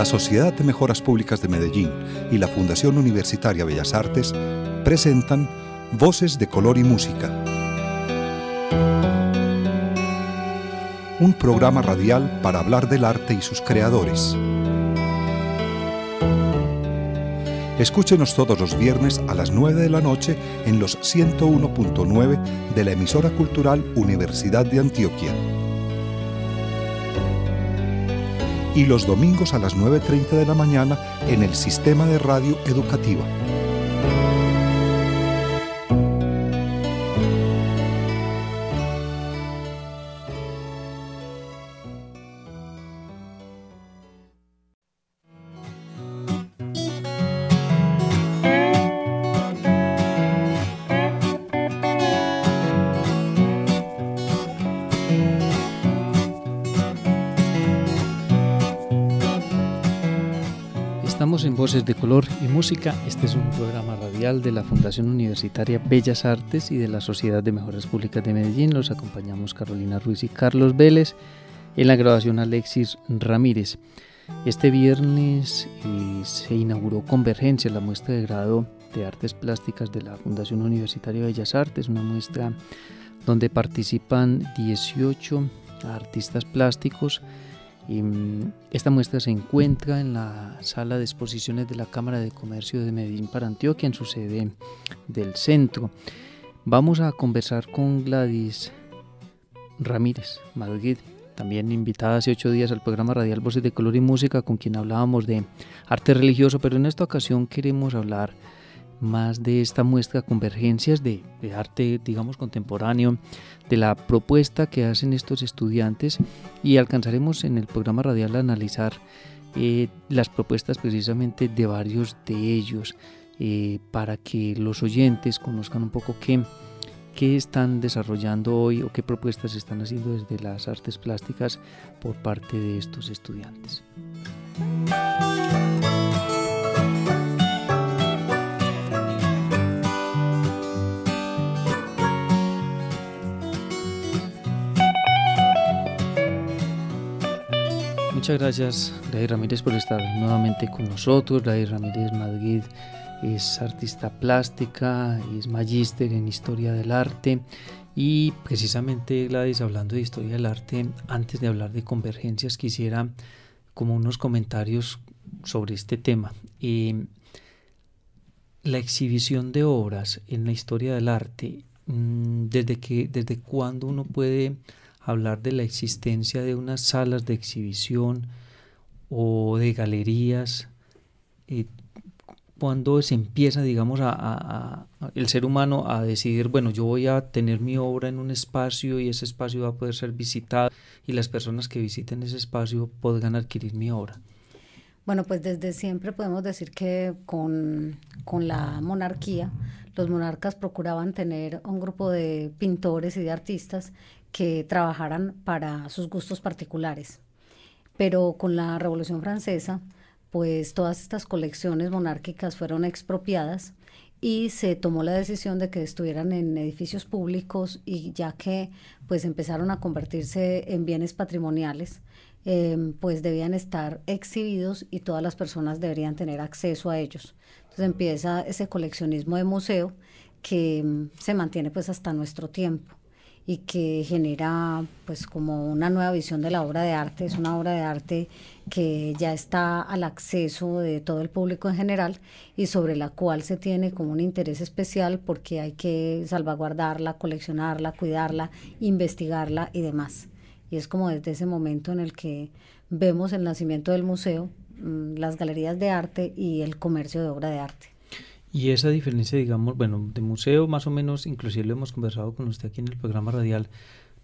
la Sociedad de Mejoras Públicas de Medellín y la Fundación Universitaria Bellas Artes presentan Voces de Color y Música. Un programa radial para hablar del arte y sus creadores. Escúchenos todos los viernes a las 9 de la noche en los 101.9 de la emisora cultural Universidad de Antioquia. y los domingos a las 9.30 de la mañana en el sistema de radio educativa. voces de color y música. Este es un programa radial de la Fundación Universitaria Bellas Artes y de la Sociedad de Mejoras Públicas de Medellín. Los acompañamos Carolina Ruiz y Carlos Vélez. En la grabación Alexis Ramírez. Este viernes eh, se inauguró Convergencia, la muestra de grado de artes plásticas de la Fundación Universitaria Bellas Artes, una muestra donde participan 18 artistas plásticos y mm, esta muestra se encuentra en la sala de exposiciones de la Cámara de Comercio de Medellín para Antioquia, en su sede del centro. Vamos a conversar con Gladys Ramírez Madrid, también invitada hace ocho días al programa Radial Voces de Color y Música, con quien hablábamos de arte religioso, pero en esta ocasión queremos hablar más de esta muestra convergencias de, arte, digamos, contemporáneo, de la propuesta que hacen estos estudiantes y alcanzaremos en el programa radial a analizar eh, las propuestas precisamente de varios de ellos eh, para que los oyentes conozcan un poco qué, qué están desarrollando hoy o qué propuestas están haciendo desde las artes plásticas por parte de estos estudiantes. Muchas gracias, Gladys Ramírez, por estar nuevamente con nosotros. Gladys Ramírez Madrid es artista plástica, es magíster en historia del arte. Y precisamente, Gladys, hablando de historia del arte, antes de hablar de convergencias, quisiera como unos comentarios sobre este tema. Em, la exhibición de obras en la historia del arte, mm, desde, que, desde cuándo uno puede hablar de la existencia de unas salas de exhibición o de galerías, y eh, cuando se empieza, digamos, a, el ser humano a decidir, bueno, yo voy a tener mi obra en un espacio y ese espacio va a poder ser visitado y las personas que visiten ese espacio podrán adquirir mi obra. Bueno, pues desde siempre podemos decir que con, con la monarquía, los monarcas procuraban tener un grupo de pintores y de artistas que trabajaran para sus gustos particulares. Pero con la Revolución Francesa, pues todas estas colecciones monárquicas fueron expropiadas y se tomó la decisión de que estuvieran en edificios públicos y ya que pues empezaron a convertirse en bienes patrimoniales, em, pues debían estar exhibidos y todas las personas deberían tener acceso a ellos. Entonces empieza ese coleccionismo de museo que em, se mantiene pues hasta nuestro tiempo y que genera pues como una nueva visión de la obra de arte. Es una obra de arte que ya está al acceso de todo el público en general y sobre la cual se tiene como un interés especial porque hay que salvaguardarla, coleccionarla, cuidarla, investigarla y demás. Y es como desde ese momento en el que vemos el nacimiento del museo, mm, las galerías de arte y el comercio de obra de arte. Y esa diferencia, digamos, bueno, de museo más o menos, inclusive lo hemos conversado con usted aquí en el programa radial,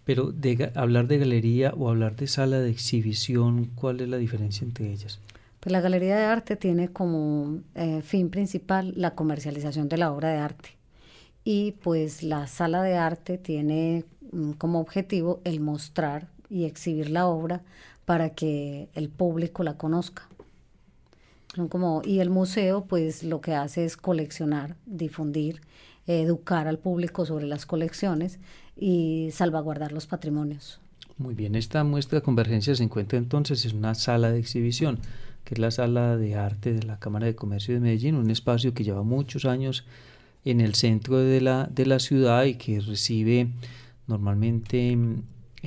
pero de hablar de galería o hablar de sala de exhibición, ¿cuál es la diferencia entre ellas? Pues la galería de arte tiene como eh, fin principal la comercialización de la obra de arte y pues la sala de arte tiene mm, como objetivo el mostrar y exhibir la obra para que el público la conozca como, y el museo pues lo que hace es coleccionar, difundir, educar al público sobre las colecciones y salvaguardar los patrimonios. Muy bien, esta muestra de Convergencia se encuentra entonces en una sala de exhibición, que es la sala de arte de la Cámara de Comercio de Medellín, un espacio que lleva muchos años en el centro de la, de la ciudad y que recibe normalmente mm,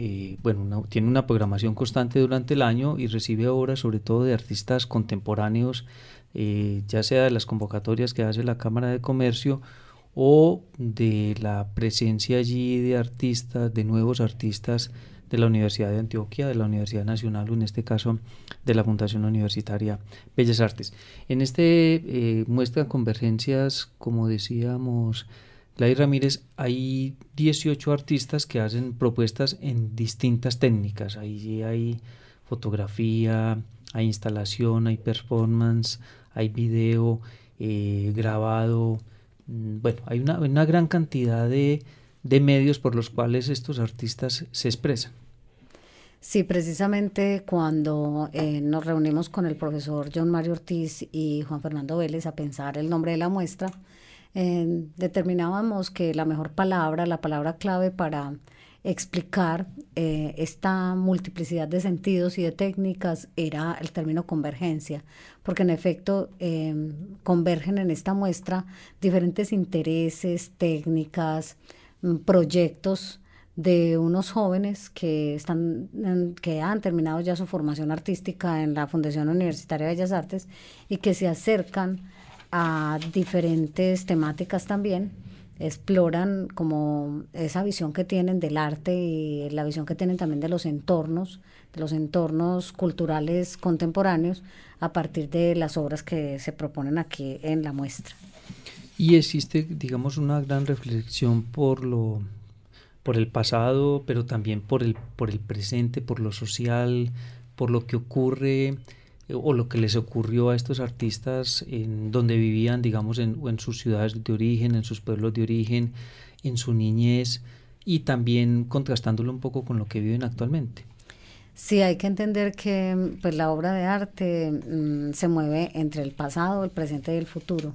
eh, bueno, tiene una programación constante durante el año y recibe obras sobre todo de artistas contemporáneos, eh, ya sea de las convocatorias que hace la Cámara de Comercio o de la presencia allí de artistas, de nuevos artistas de la Universidad de Antioquia, de la Universidad Nacional o en este caso de la Fundación Universitaria Bellas Artes. En este eh, muestra convergencias, como decíamos, Ramírez, hay 18 artistas que hacen propuestas en distintas técnicas. Ahí hay fotografía, hay instalación, hay performance, hay video, eh, grabado. Mm, bueno, hay una, gran cantidad de, medios por los cuales estos artistas se expresan. Sí, precisamente cuando eh, nos reunimos con el profesor John Mario Ortiz y Juan Fernando Vélez a pensar el nombre de la muestra, determinábamos que la mejor palabra, la palabra clave para explicar eh, esta multiplicidad de sentidos y de técnicas era el término convergencia, porque en efecto em, convergen en esta muestra diferentes intereses, técnicas, mm, proyectos de unos jóvenes que, están, que han terminado ya su formación artística en la Fundación Universitaria de Bellas Artes y que se acercan a diferentes temáticas también exploran como esa visión que tienen del arte y la visión que tienen también de los entornos, de los entornos culturales contemporáneos a partir de las obras que se proponen aquí en la muestra. Y existe, digamos, una gran reflexión por lo por el pasado, pero también por el por el presente, por lo social, por lo que ocurre eh, o lo que les ocurrió a estos artistas en donde vivían, digamos, en, sus ciudades de origen, en sus pueblos de origen, en su niñez y también contrastándolo un poco con lo que viven actualmente. Sí, hay que entender que pues, la obra de arte mm, se mueve entre el pasado, el presente y el futuro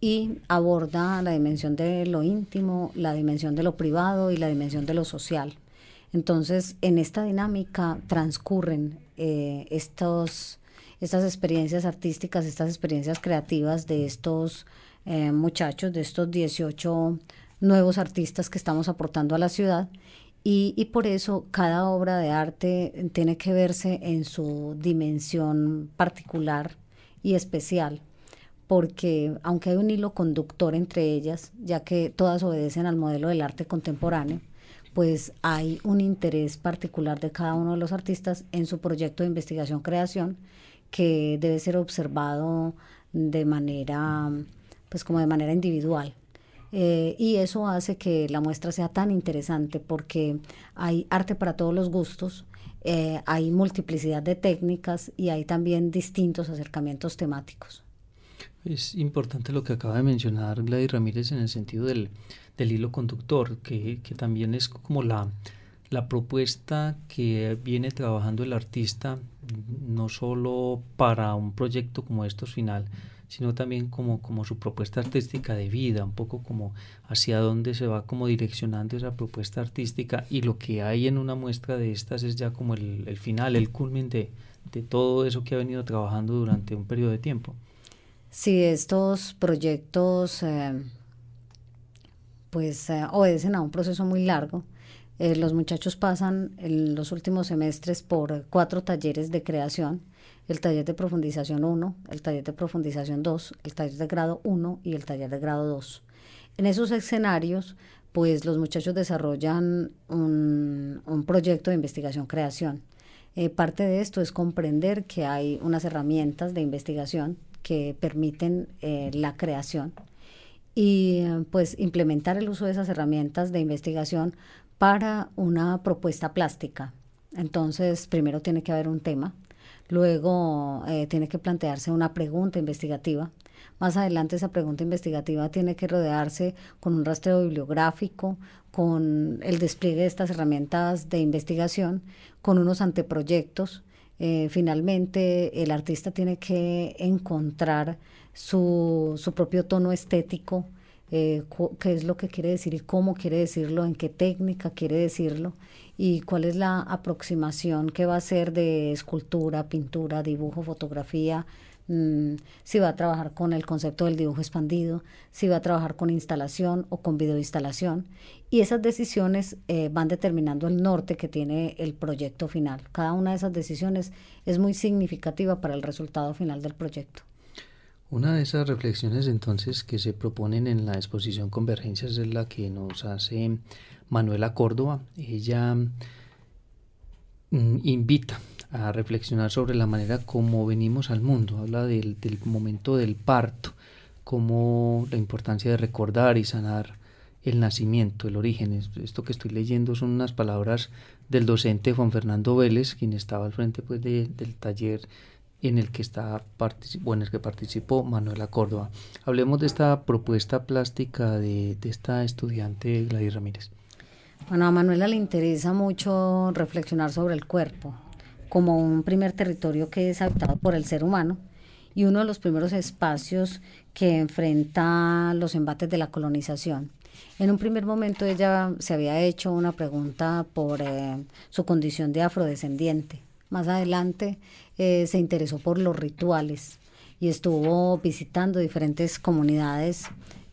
y aborda la dimensión de lo íntimo, la dimensión de lo privado y la dimensión de lo social. Entonces, en esta dinámica transcurren eh, estos estas experiencias artísticas, estas experiencias creativas de estos eh, muchachos, de estos 18 nuevos artistas que estamos aportando a la ciudad. y, por eso cada obra de arte tiene que verse en su dimensión particular y especial, porque aunque hay un hilo conductor entre ellas, ya que todas obedecen al modelo del arte contemporáneo, pues hay un interés particular de cada uno de los artistas en su proyecto de investigación-creación que debe ser observado de manera, pues como de manera individual. Eh, y eso hace que la muestra sea tan interesante porque hay arte para todos los gustos, eh, hay multiplicidad de técnicas y hay también distintos acercamientos temáticos. Es importante lo que acaba de mencionar Gladys Ramírez en el sentido del, del hilo conductor, que, que, también es como la, la propuesta que viene trabajando el artista no solo para un proyecto como estos final, sino también como, su propuesta artística de vida, un poco como hacia dónde se va como direccionando esa propuesta artística y lo que hay en una muestra de estas es ya como el, final, el culmen de, todo eso que ha venido trabajando durante un periodo de tiempo. Sí, estos proyectos eh, pues eh, obedecen a un proceso muy largo eh, los muchachos pasan en los últimos semestres por cuatro talleres de creación, el taller de profundización 1, el taller de profundización 2, el taller de grado 1 y el taller de grado 2. En esos escenarios, pues los muchachos desarrollan un, proyecto de investigación-creación. Eh, parte de esto es comprender que hay unas herramientas de investigación que permiten eh, la creación y pues implementar el uso de esas herramientas de investigación para una propuesta plástica. Entonces, primero tiene que haber un tema, luego eh, tiene que plantearse una pregunta investigativa. Más adelante esa pregunta investigativa tiene que rodearse con un rastreo bibliográfico, con el despliegue de estas herramientas de investigación, con unos anteproyectos. Eh, finalmente, el artista tiene que encontrar su propio tono estético, eh, qué es lo que quiere decir y cómo quiere decirlo, en qué técnica quiere decirlo y cuál es la aproximación que va a ser de escultura, pintura, dibujo, fotografía, mm, si va a trabajar con el concepto del dibujo expandido, si va a trabajar con instalación o con videoinstalación. Y esas decisiones eh, van determinando el norte que tiene el proyecto final. Cada una de esas decisiones es muy significativa para el resultado final del proyecto. Una de esas reflexiones entonces que se proponen en la exposición Convergencias es la que nos hace Manuela Córdoba. Ella mm, invita a reflexionar sobre la manera como venimos al mundo. Habla del, momento del parto, como la importancia de recordar y sanar el nacimiento, el origen. Esto que estoy leyendo son unas palabras del docente Juan Fernando Vélez, quien estaba al frente pues, del taller en el que, está, participó Manuela Córdoba. Hablemos de esta propuesta plástica de, esta estudiante Gladys Ramírez. Bueno, a Manuela le interesa mucho reflexionar sobre el cuerpo como un primer territorio que es habitado por el ser humano y uno de los primeros espacios que enfrenta los embates de la colonización. En un primer momento ella se había hecho una pregunta por eh, su condición de afrodescendiente más adelante, eh, se interesó por los rituales y estuvo visitando diferentes comunidades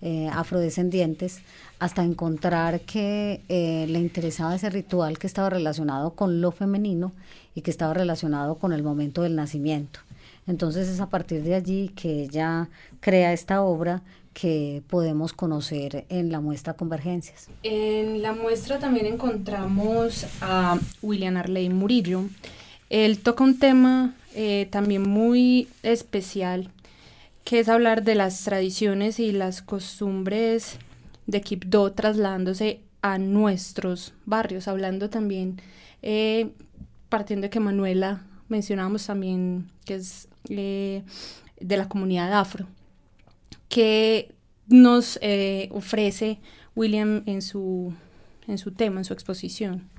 eh, afrodescendientes hasta encontrar que eh, le interesaba ese ritual que estaba relacionado con lo femenino y que estaba relacionado con el momento del nacimiento. Entonces es a partir de allí que ella crea esta obra que podemos conocer en la muestra Convergencias. En la muestra también encontramos a William Arley Murillo, él toca un tema eh, también muy especial, que es hablar de las tradiciones y las costumbres de Quibdó trasladándose a nuestros barrios, hablando también, eh, partiendo de que Manuela mencionamos también, que es eh, de la comunidad afro, que nos ofrece William en su, en su tema, en su exposición.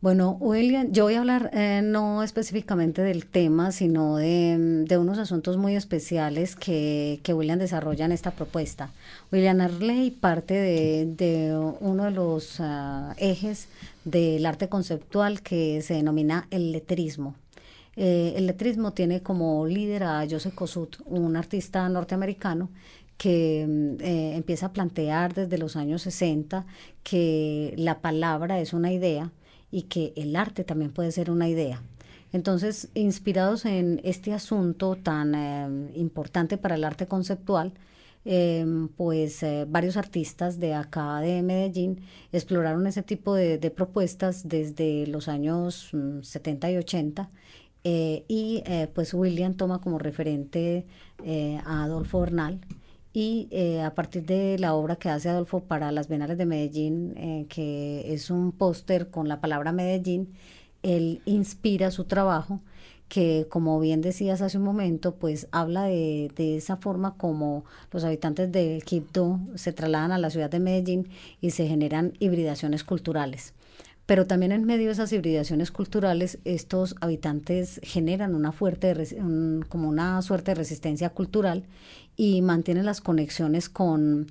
Bueno, William, yo voy a hablar eh, no específicamente del tema, sino de, mm, unos asuntos muy especiales que, William desarrolla en esta propuesta. William Arley parte de, uno de los ah, ejes del arte conceptual que se denomina el letrismo. Eh, el letrismo tiene como líder a Joseph Kosuth, un artista norteamericano que mm, eh, empieza a plantear desde los años 60 que la palabra es una idea y que el arte también puede ser una idea. Entonces, inspirados en este asunto tan eh, importante para el arte conceptual, em, pues eh, varios artistas de acá de Medellín exploraron ese tipo de, propuestas desde los años 70 mm, y 80 eh, y pues William toma como referente a Adolfo Bernal y eh, a partir de la obra que hace Adolfo para las Bienales de Medellín, eh, que es un póster con la palabra Medellín, él inspira su trabajo que como bien decías hace un momento, pues habla de, esa forma como los habitantes del Quibdó se trasladan a la ciudad de Medellín y se generan hibridaciones culturales. Pero también en medio de esas hibridaciones culturales, estos habitantes generan una fuerte, como una suerte de resistencia cultural y mantiene las conexiones con,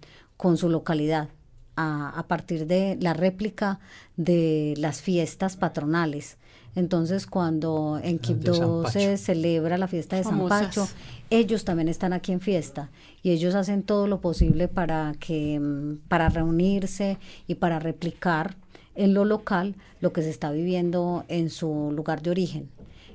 su localidad a, partir de la réplica de las fiestas patronales. Entonces, cuando en Quibdó se celebra la fiesta de San Pacho, ellos también están aquí en fiesta y ellos hacen todo lo posible para que para reunirse y para replicar en lo local lo que se está viviendo en su lugar de origen.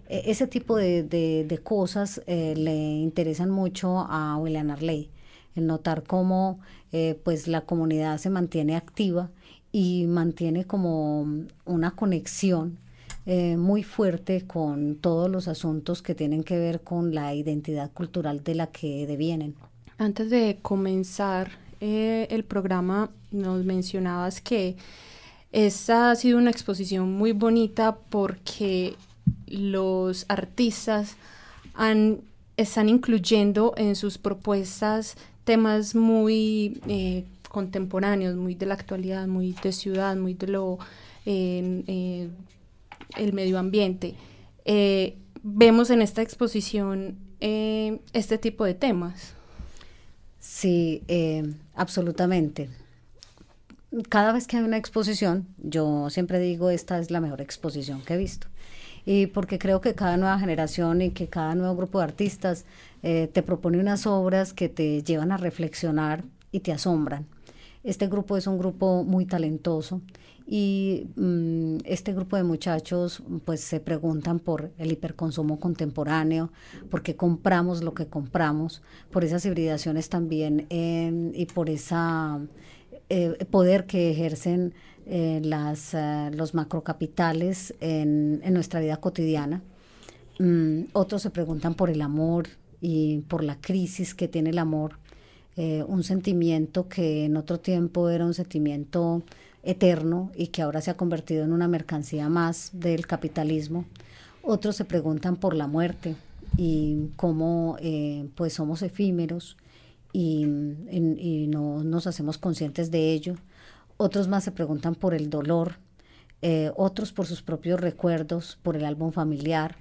E-, ese tipo de, cosas eh, le interesan mucho a William Arley, el notar cómo eh, pues la comunidad se mantiene activa y mantiene como una conexión eh, muy fuerte con todos los asuntos que tienen que ver con la identidad cultural de la que devienen. Antes de comenzar el programa, nos mencionabas que esta ha sido una exposición muy bonita porque los artistas están incluyendo en sus propuestas temas muy eh, contemporáneos, muy de la actualidad, muy de ciudad, muy de lo eh, el medio ambiente. Eh, vemos en esta exposición este tipo de temas. Sí, absolutamente cada vez que hay una exposición, yo siempre digo, esta es la mejor exposición que he visto y porque creo que cada nueva generación y que cada nuevo grupo de artistas eh, te propone unas obras que te llevan a reflexionar y te asombran. Este grupo es un grupo muy talentoso y mm, este grupo de muchachos pues se preguntan por el hiperconsumo contemporáneo, por qué compramos lo que compramos, por esas hibridaciones también em, y por ese eh, poder que ejercen eh, las, eh, los macrocapitales en, en, nuestra vida cotidiana. Mm, otros se preguntan por el amor y por la crisis que tiene el amor, eh, un sentimiento que en otro tiempo era un sentimiento eterno y que ahora se ha convertido en una mercancía más del capitalismo. Otros se preguntan por la muerte y cómo pues somos efímeros y, y no nos hacemos conscientes de ello otros más se preguntan por el dolor, eh, otros por sus propios recuerdos, por el álbum familiar,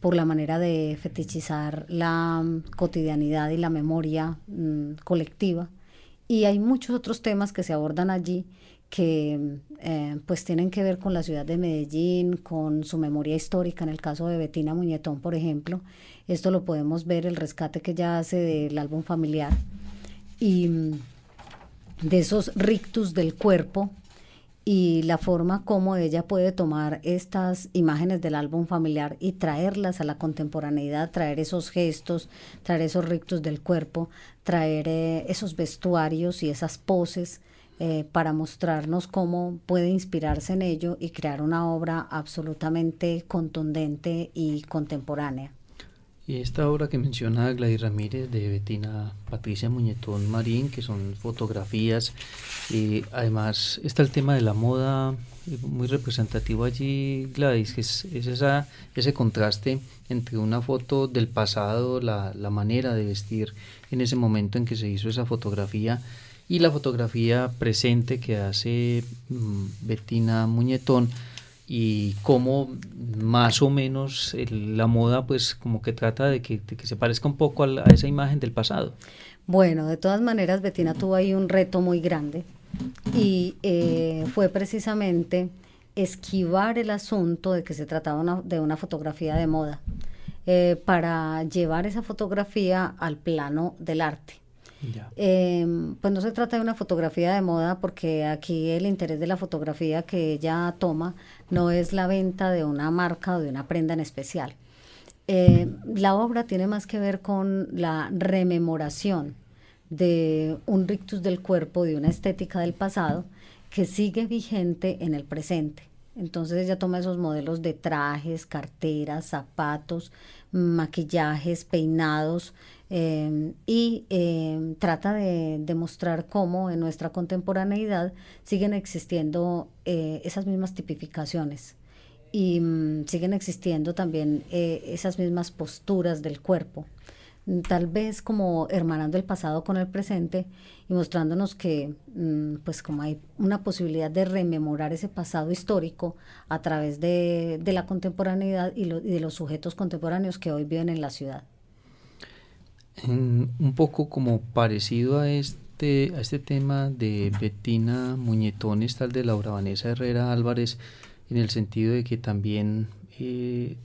por la manera de fetichizar la mm, cotidianidad y la memoria mm, colectiva. Y hay muchos otros temas que se abordan allí que mm, eh, pues tienen que ver con la ciudad de Medellín, con su memoria histórica, en el caso de Betina Muñetón, por ejemplo. Esto lo podemos ver, el rescate que ella hace del álbum familiar. Y de esos rictus del cuerpo y la forma como ella puede tomar estas imágenes del álbum familiar y traerlas a la contemporaneidad, traer esos gestos, traer esos rictus del cuerpo, traer eh, esos vestuarios y esas poses eh, para mostrarnos cómo puede inspirarse en ello y crear una obra absolutamente contundente y contemporánea. Y esta obra que menciona Gladys Ramírez de Betina Patricia Muñetón Marín, que son fotografías, y además está el tema de la moda eh, muy representativo allí, Gladys, que es, ese contraste entre una foto del pasado, la, manera de vestir en ese momento en que se hizo esa fotografía, y la fotografía presente que hace mm, Bettina Betina Muñetón y cómo más o menos eh, la moda pues como que trata de que, se parezca un poco a, esa imagen del pasado. Bueno, de todas maneras, Betina tuvo ahí un reto muy grande y eh, fue precisamente esquivar el asunto de que se trataba de una fotografía de moda eh, para llevar esa fotografía al plano del arte Em, pues no se trata de una fotografía de moda porque aquí el interés de la fotografía que ella toma no es la venta de una marca o de una prenda en especial. Eh, la obra tiene más que ver con la rememoración de un rictus del cuerpo, de una estética del pasado que sigue vigente en el presente. Entonces ella toma esos modelos de trajes, carteras, zapatos, maquillajes, peinados, Em, y em, trata de demostrar cómo en nuestra contemporaneidad siguen existiendo eh, esas mismas tipificaciones y mm, siguen existiendo también eh, esas mismas posturas del cuerpo, tal vez como hermanando el pasado con el presente y mostrándonos que mm, pues como hay una posibilidad de rememorar ese pasado histórico a través de, la contemporaneidad y de los sujetos contemporáneos que hoy viven en la ciudad un poco como parecido a este, a este tema de Bettina Muñetones, tal de Laura Vanessa Herrera Álvarez, en el sentido de que también eh,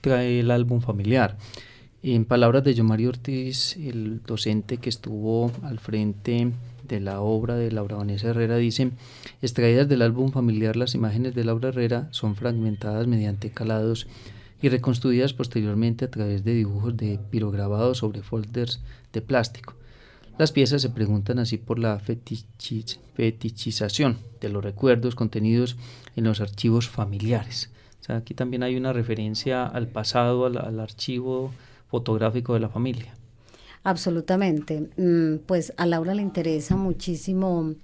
trae el álbum familiar. En palabras de Mario Ortiz, el docente que estuvo al frente de la obra de Laura Vanessa Herrera, dice, extraídas del álbum familiar, las imágenes de Laura Herrera son fragmentadas mediante calados y reconstruidas posteriormente a través de dibujos de pirograbado sobre folders de plástico. Las piezas se preguntan así por la fetichización de los recuerdos contenidos en los archivos familiares. sea, aquí también hay una referencia al pasado, al, al archivo fotográfico de la familia. Absolutamente. Mm, pues a Laura le interesa muchísimo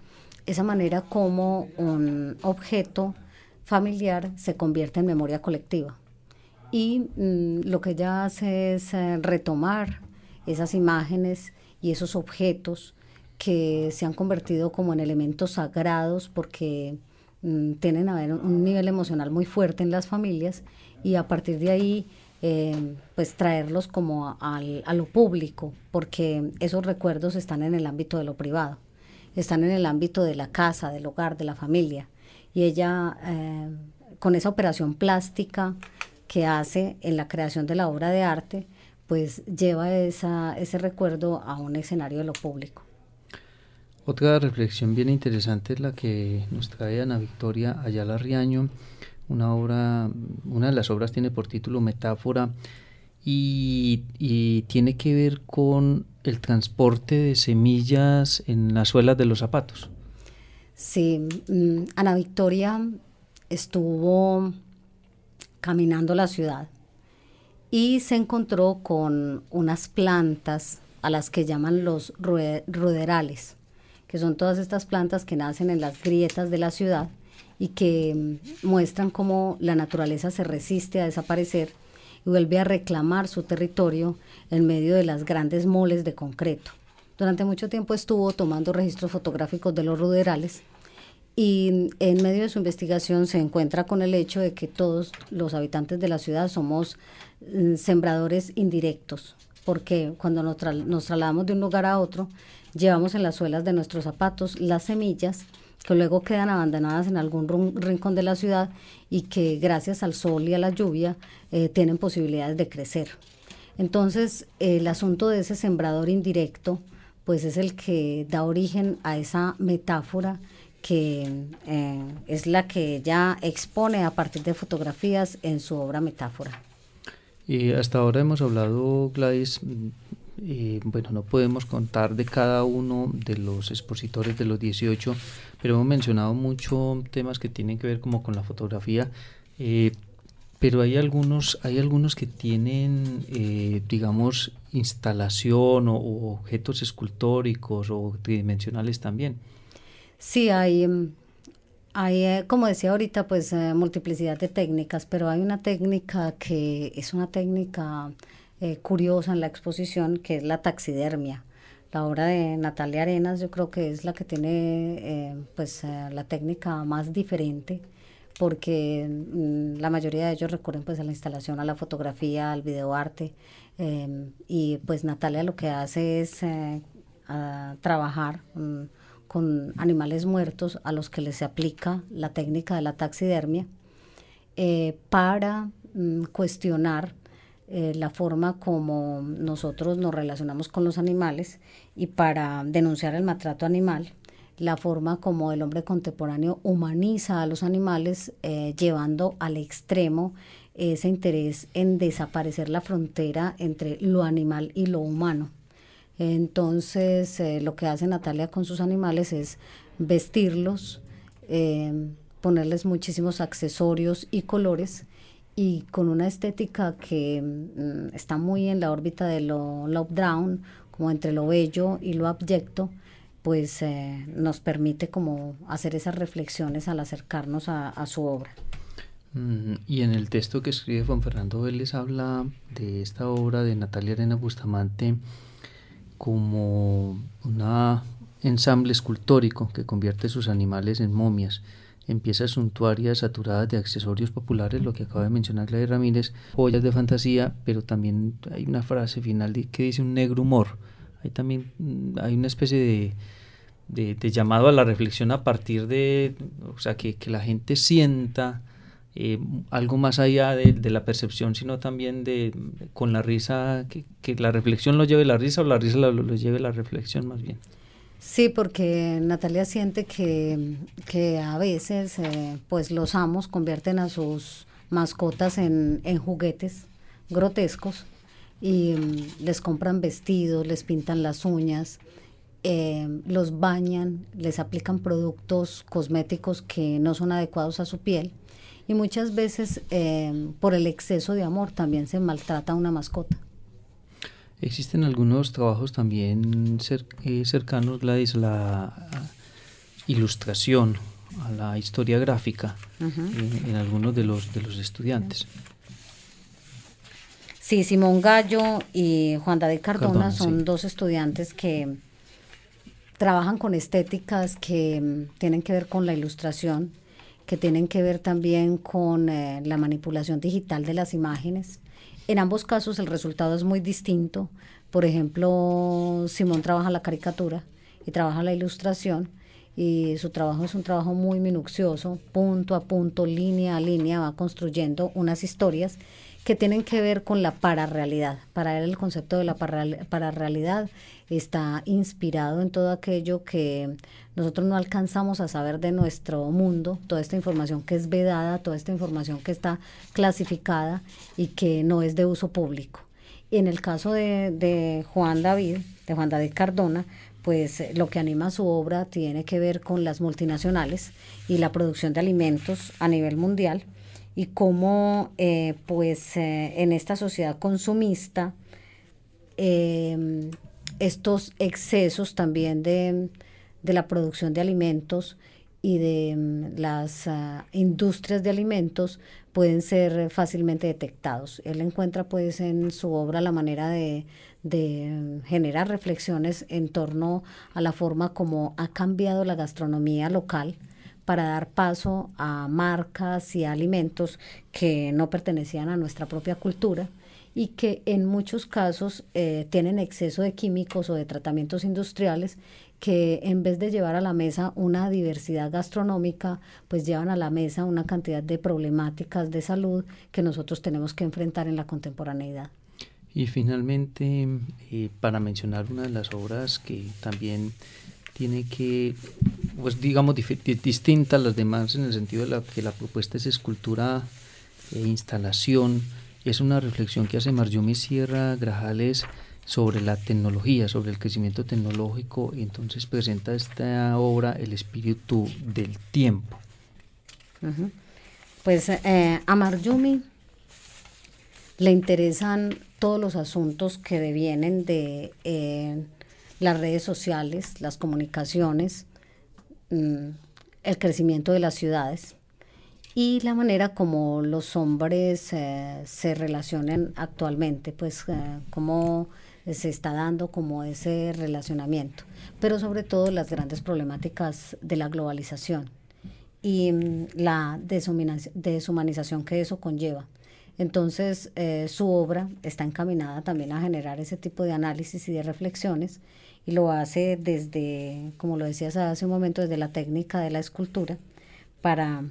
esa manera como un objeto familiar se convierte en memoria colectiva y mm, lo que ella hace es eh, retomar esas imágenes y esos objetos que se han convertido como en elementos sagrados porque mm, tienen a ver un, nivel emocional muy fuerte en las familias y a partir de ahí eh, pues traerlos como a, lo público, porque esos recuerdos están en el ámbito de lo privado, están en el ámbito de la casa, del hogar, de la familia. Y ella, eh, con esa operación plástica, que hace en la creación de la obra de arte, pues lleva esa, ese recuerdo a un escenario de lo público. Otra reflexión bien interesante es la que nos trae Ana Victoria Ayala Riaño, una obra, una de las obras tiene por título Metáfora y, y tiene que ver con el transporte de semillas en las suelas de los zapatos. Sí, mm, Ana Victoria estuvo caminando la ciudad y se encontró con unas plantas a las que llaman los ruderales, que son todas estas plantas que nacen en las grietas de la ciudad y que mm, muestran cómo la naturaleza se resiste a desaparecer y vuelve a reclamar su territorio en medio de las grandes moles de concreto. Durante mucho tiempo estuvo tomando registros fotográficos de los ruderales y en medio de su investigación se encuentra con el hecho de que todos los habitantes de la ciudad somos mm, sembradores indirectos, porque cuando nos, trasladamos de un lugar a otro, llevamos en las suelas de nuestros zapatos las semillas que luego quedan abandonadas en algún rincón de la ciudad y que gracias al sol y a la lluvia eh, tienen posibilidades de crecer. Entonces, el asunto de ese sembrador indirecto, pues es el que da origen a esa metáfora que eh, es la que ya expone a partir de fotografías en su obra Metáfora. Y hasta ahora hemos hablado, Gladys, mm, bueno, no podemos contar de cada uno de los expositores de los 18, pero hemos mencionado mucho temas que tienen que ver como con la fotografía. Eh, pero hay algunos, hay algunos que tienen, eh, digamos, instalación o, objetos escultóricos o tridimensionales también. Sí, hay, em, eh, como decía ahorita, pues eh, multiplicidad de técnicas, pero hay una técnica que es una técnica eh, curiosa en la exposición, que es la taxidermia. La obra de Natalia Arenas yo creo que es la que tiene pues la técnica más diferente porque mm, la mayoría de ellos recurren pues a la instalación, a la fotografía, al videoarte em, y pues Natalia lo que hace es trabajar mm, con animales muertos a los que les se aplica la técnica de la taxidermia eh, para mm, cuestionar eh, la forma como nosotros nos relacionamos con los animales y para denunciar el maltrato animal, la forma como el hombre contemporáneo humaniza a los animales eh, llevando al extremo ese interés en desaparecer la frontera entre lo animal y lo humano. Entonces, eh, lo que hace Natalia con sus animales es vestirlos, eh, ponerles muchísimos accesorios y colores y con una estética que mm, está muy en la órbita de lo love down, como entre lo bello y lo abyecto, pues eh, nos permite como hacer esas reflexiones al acercarnos a, su obra. Mm, y en el texto que escribe Juan Fernando Vélez habla de esta obra de Natalia Arena Bustamante, como un ensamble escultórico que convierte sus animales en momias, en piezas suntuarias saturadas de accesorios populares, lo que acaba de mencionar de Ramírez, joyas de fantasía, pero también hay una frase final que dice un negro humor. Hay también mm, hay una especie de, llamado a la reflexión a partir de, sea, que, que la gente sienta eh, algo más allá de, la percepción, sino también de con la risa, que, la reflexión lo lleve la risa o la risa lo, lleve la reflexión más bien. Sí, porque Natalia siente que, a veces eh, pues los amos convierten a sus mascotas en, juguetes grotescos y mm, les compran vestidos, les pintan las uñas, eh, los bañan, les aplican productos cosméticos que no son adecuados a su piel y muchas veces eh, por el exceso de amor también se maltrata a una mascota. Existen algunos trabajos también eh, cercanos, Gladys, a la ah, ilustración, a la historia gráfica eh, en, algunos de los, de los estudiantes. Sí, Simón Gallo y Juan David Cardona, son dos estudiantes que trabajan con estéticas que mm, tienen que ver con la ilustración que tienen que ver también con eh, la manipulación digital de las imágenes. En ambos casos el resultado es muy distinto. Por ejemplo, Simón trabaja la caricatura y trabaja la ilustración y su trabajo es un trabajo muy minucioso, punto a punto, línea a línea, va construyendo unas historias que tienen que ver con la pararrealidad. Para él el concepto de la para realidad está inspirado en todo aquello que nosotros no alcanzamos a saber de nuestro mundo, toda esta información que es vedada, toda esta información que está clasificada y que no es de uso público. en el caso de, de Juan David, de Juan David Cardona, pues eh, lo que anima su obra tiene que ver con las multinacionales y la producción de alimentos a nivel mundial y cómo eh, pues eh, en esta sociedad consumista em, estos excesos también de, la producción de alimentos y de em, las ah, industrias de alimentos pueden ser fácilmente detectados. Él encuentra pues en su obra la manera de, de em, generar reflexiones en torno a la forma como ha cambiado la gastronomía local para dar paso a marcas y alimentos que no pertenecían a nuestra propia cultura y que en muchos casos eh, tienen exceso de químicos o de tratamientos industriales que en vez de llevar a la mesa una diversidad gastronómica, pues llevan a la mesa una cantidad de problemáticas de salud que nosotros tenemos que enfrentar en la contemporaneidad. Y finalmente, eh, para mencionar una de las obras que también tiene que pues digamos, distinta a las demás en el sentido de que la propuesta es escultura e instalación. Es una reflexión que hace Marjumi Sierra Grajales sobre la tecnología, sobre el crecimiento tecnológico, y entonces presenta esta obra El espíritu del tiempo. Pues eh, a Marjumi le interesan todos los asuntos que devienen de eh, las redes sociales, las comunicaciones, el crecimiento de las ciudades y la manera como los hombres eh, se relacionan actualmente, pues eh, cómo se está dando como ese relacionamiento, pero sobre todo las grandes problemáticas de la globalización y mm, la deshumanización que eso conlleva. Entonces, eh, su obra está encaminada también a generar ese tipo de análisis y de reflexiones y lo hace desde, como lo decías hace un momento, desde la técnica de la escultura para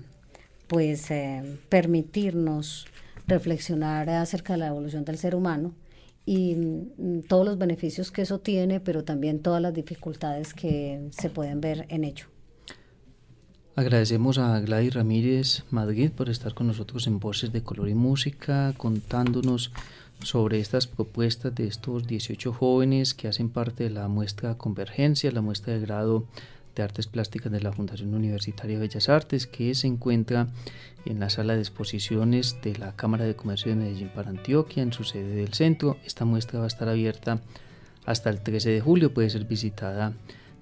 pues eh, permitirnos reflexionar acerca de la evolución del ser humano y mm, todos los beneficios que eso tiene, pero también todas las dificultades que se pueden ver en ello. Agradecemos a Gladys Ramírez Madrid por estar con nosotros en Voces de Color y Música, contándonos sobre estas propuestas de estos 18 jóvenes que hacen parte de la muestra Convergencia, la muestra de grado de Artes Plásticas de la Fundación Universitaria de Bellas Artes, que se encuentra en la sala de exposiciones de la Cámara de Comercio de Medellín para Antioquia, en su sede del centro. Esta muestra va a estar abierta hasta el 13 de julio, puede ser visitada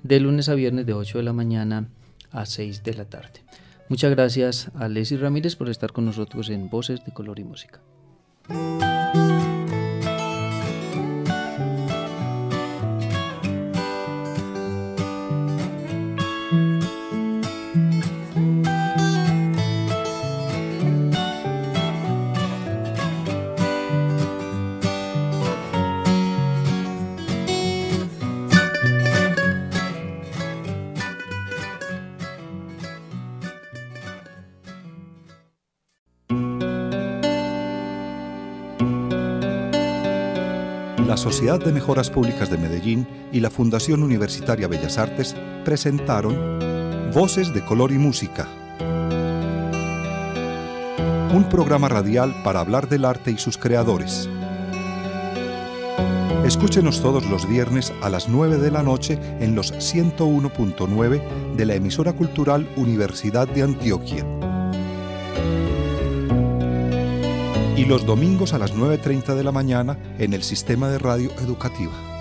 de lunes a viernes de 8 de la mañana a 6 de la tarde. Muchas gracias a Leslie Ramírez por estar con nosotros en Voces de Color y Música. la Sociedad de Mejoras Públicas de Medellín y la Fundación Universitaria Bellas Artes presentaron Voces de Color y Música. Un programa radial para hablar del arte y sus creadores. Escúchenos todos los viernes a las 9 de la noche en los 101.9 de la emisora cultural Universidad de Antioquia. y los domingos a las 9.30 de la mañana en el sistema de radio educativa.